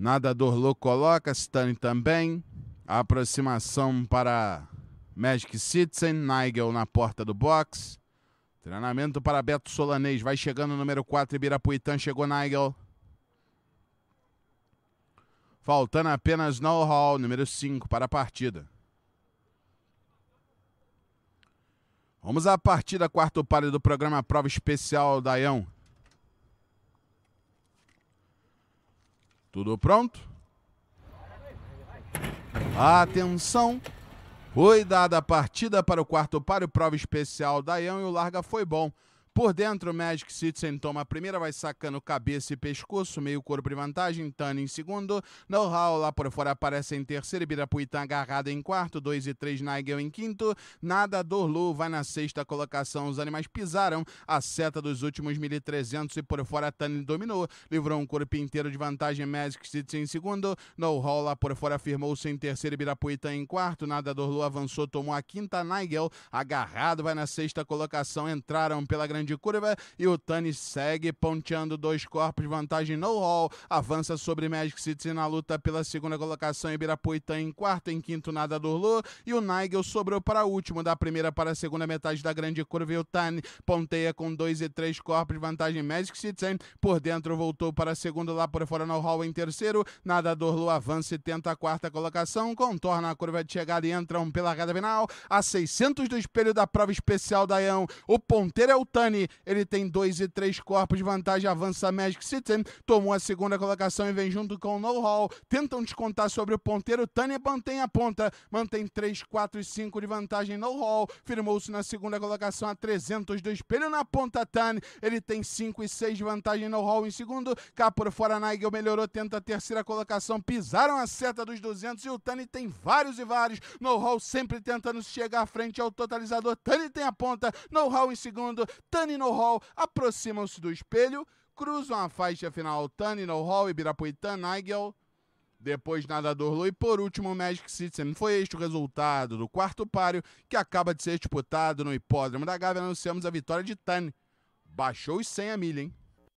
Nadador Lou coloca, Stanley também. A aproximação para Magic Citizen, Nigel na porta do box. Treinamento para Beto Solanês. Vai chegando o número 4, Ibirapuitã. Chegou Nigel. Faltando apenas No Hall, número 5, para a partida. Vamos à partida, quarto páreo do programa Prova Especial da ION. Tudo pronto? Atenção! Foi dada a partida para o quarto páreo, prova especial da Ian e o larga foi bom. Por dentro, Magic Citizen toma a primeira, vai sacando cabeça e pescoço, meio corpo de vantagem, Tana em segundo, Know-How lá por fora aparece em terceiro, Ibirapuitã agarrada em quarto, 2 e 3 Nigel em quinto, Nada Dorlu vai na sexta colocação, os animais pisaram a seta dos últimos 1.300 e por fora Tana dominou, livrou um corpo inteiro de vantagem, Magic Citizen em segundo, Know-How lá por fora firmou-se em terceiro, Ibirapuitã em quarto, Nada Dorlu avançou, tomou a quinta, Nigel agarrado vai na sexta colocação, entraram pela grande de curva e o Tani segue ponteando dois corpos, vantagem no hall, avança sobre Magic City na luta pela segunda colocação, Ibirapuitã tá em quarto, em quinto do Lu e o Nigel sobrou para último, da primeira para a segunda metade da grande curva e o Tani ponteia com dois e três corpos, vantagem Magic City por dentro voltou para segundo, lá por fora no hall em terceiro, do Lu avança e tenta a quarta colocação, contorna a curva de chegada e entram pela reta final, a 600 do espelho da prova especial da Ian, o ponteiro é o Tani Nani, ele tem 2 e 3 corpos de vantagem, avança Magic City, tomou a segunda colocação e vem junto com o No Hall, tentam descontar sobre o ponteiro, Tani mantém a ponta, mantém 3, 4 e 5 de vantagem No Hall, firmou-se na segunda colocação a 300 do espelho na ponta Tani, ele tem 5 e 6 de vantagem No Hall em segundo, cá por fora Nigel melhorou, tenta a terceira colocação, pisaram a seta dos 200 e o Tani tem vários e vários, No Hall sempre tentando chegar à frente ao totalizador, Tani tem a ponta, No Hall em segundo, Tani Tani no Hall aproximam-se do espelho, cruzam a faixa final Tani no Hall, Ibirapuitã, Nigel, depois nadador Lu e por último Magic Citizen. Foi este o resultado do quarto páreo que acaba de ser disputado no hipódromo da Gávea. Anunciamos a vitória de Tani. Baixou os 100 a milha, hein?